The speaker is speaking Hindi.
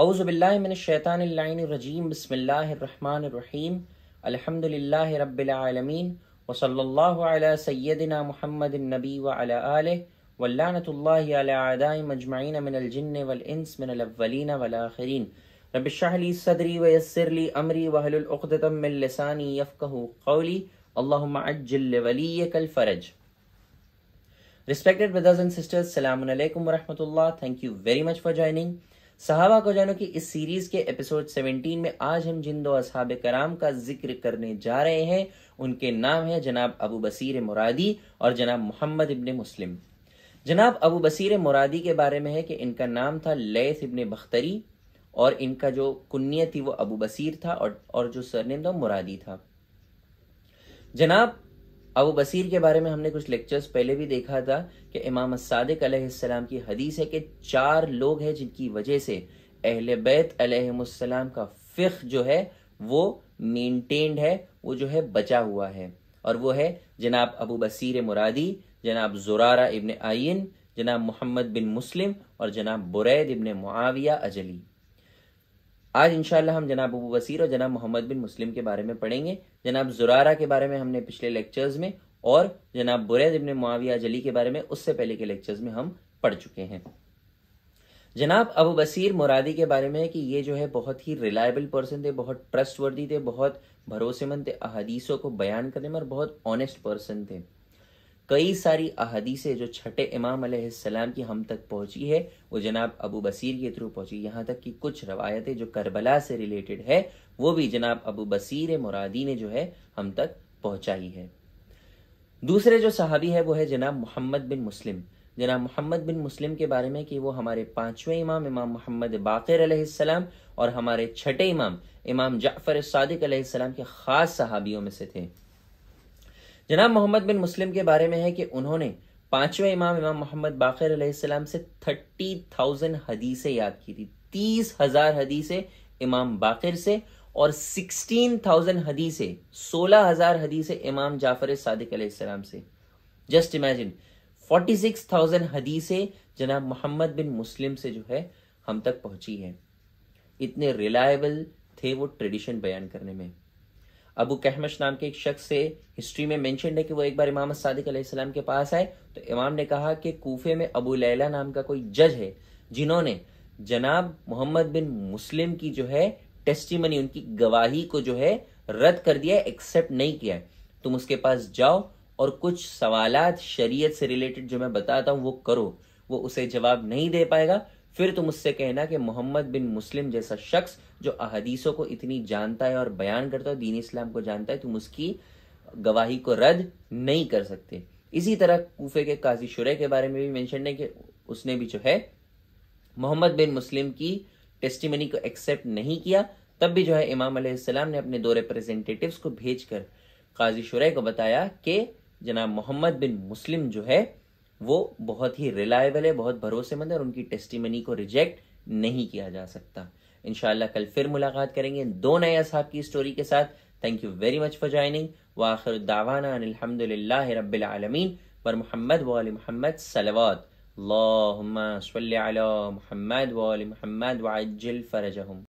أعوذ بالله من الشيطان اللعين الرجيم بسم الله الرحمن الرحيم الحمد لله رب العالمين وصلى الله على سيدنا محمد النبي وعلى آله واللعنة الله على عداء مجمعين من الجن والانس من الأولين والآخرين رب اشرح لي صدري ويسر لي امري وهل عقدة من لساني يفقه قولي اللهم عجل لوليك الفرج Respected brothers and sisters, Assalamu alaikum wa rahmatullah. Thank you very much for joining. सहाबा को जानो कि इस सीरीज के एपिसोड 17 में आज हम जिन दो असहाब कराम का जिक्र करने जा रहे हैं उनके नाम है जनाब अबू बसीर मुरादी और जनाब मोहम्मद इबन मुस्लिम जनाब अबू बसीर मुरादी के बारे में है कि इनका नाम था लैस इबन बख्तरी और इनका जो कुन्नीय थी वो अबू बसीर था और और जो सरनेम था मुरादी था जनाब अबू बसीर के बारे में हमने कुछ लेक्चर्स पहले भी देखा था कि इमाम सादिक अलैहिस्सलाम की हदीस है कि चार लोग हैं जिनकी वजह से अहल बैत अलैहिस्सलाम का फ़िख जो है वो मेंटेन्ड है वो जो है बचा हुआ है और वो है जनाब अबू बसीर मुरादी जनाब जुरारा इबन आयन जनाब मोहम्मद बिन मुस्लिम और जनाब बुरैद इबन मुआविया अजली आज इंशाल्लाह हम जनाब अबू वसीर और जनाब मोहम्मद बिन मुस्लिम के बारे में पढ़ेंगे जनाब जुरारा के बारे में हमने पिछले लेक्चर्स में और जनाब बुरैद इबन मुआविया जली के बारे में उससे पहले के लेक्चर्स में हम पढ़ चुके हैं जनाब अबू बसीर मुरादी के बारे में है कि ये जो है बहुत ही रिलायबल पर्सन थे बहुत ट्रस्टवर्दी थे बहुत भरोसेमंद थे अहदीसों को बयान करने में और बहुत ऑनेस्ट पर्सन थे कई सारी अहदीसें जो छठे इमाम सलाम की हम तक पहुंची है वो जनाब अबू बसीर के थ्रू पहुंची यहाँ तक कि कुछ रवायतें जो करबला से रिलेटेड है वो भी जनाब अबू बसीर मुरादी ने जो है हम तक पहुंचाई है दूसरे जो सहाबी है वो है जनाब मोहम्मद बिन मुस्लिम जनाब मोहम्मद बिन मुस्लिम के बारे में कि वो हमारे पांचवें इमाम इमाम मोहम्मद बाकर अलैहिस्सलाम और हमारे छठे इमाम इमाम जाफ़र सादिक अलैहिस्सलाम के ख़ास सहाबियों में से थे जनाब मोहम्मद बिन मुस्लिम के बारे में है कि उन्होंने पांचवें इमाम इमाम मोहम्मद बाकर सलाम से थर्टी थाउजेंड हदीसें याद की थी तीस हजार हदीसें इमाम बाकर से और सिक्सटीन थाउजेंड हदीसें सोलह हजार हदीसें इमाम जाफर सादिक सलाम से just imagine forty six thousand हदीसें जनाब मोहम्मद बिन मुस्लिम से जो है हम तक पहुंची है इतने रिलायबल थे वो ट्रेडिशन बयान करने में अबू कहमश नाम के एक शख्स से हिस्ट्री में मेंशन है कि वो एक बार इमाम सादिक अलैहिस्सलाम के पास आए तो इमाम ने कहा कि कूफे में अबू लैला नाम का कोई जज है जिन्होंने जनाब मोहम्मद बिन मुस्लिम की जो है टेस्टिमनी उनकी गवाही को जो है रद्द कर दिया एक्सेप्ट नहीं किया तुम उसके पास जाओ और कुछ सवाल शरीयत से रिलेटेड जो मैं बताता हूँ वो करो वो उसे जवाब नहीं दे पाएगा फिर तुम उससे कहना कि मोहम्मद बिन मुस्लिम जैसा शख्स जो अहदीसों को इतनी जानता है और बयान करता है दीन इस्लाम को जानता है तुम उसकी गवाही को रद्द नहीं कर सकते इसी तरह कूफे के काजी शुरे के बारे में भी मैंशन है कि उसने भी जो है मोहम्मद बिन मुस्लिम की टेस्टिमनी को एक्सेप्ट नहीं किया तब भी जो है इमाम अलैहिस्सलाम ने अपने दो रिप्रेजेंटेटिव्स को भेजकर काजी शुरे को बताया कि जनाब मोहम्मद बिन मुस्लिम जो है वो बहुत ही रिलायबल है बहुत भरोसेमंद है और उनकी टेस्टिमनी को रिजेक्ट नहीं किया जा सकता इनशाला कल फिर मुलाकात करेंगे दो नए असाब की स्टोरी के साथ thank you very much for joining व आखिर दावाना अलहमदिल्ला रबालमीन वर मोहम्मद वाल मोहम्मद सलवात महमद वाल महमद वाजल फ़रजहम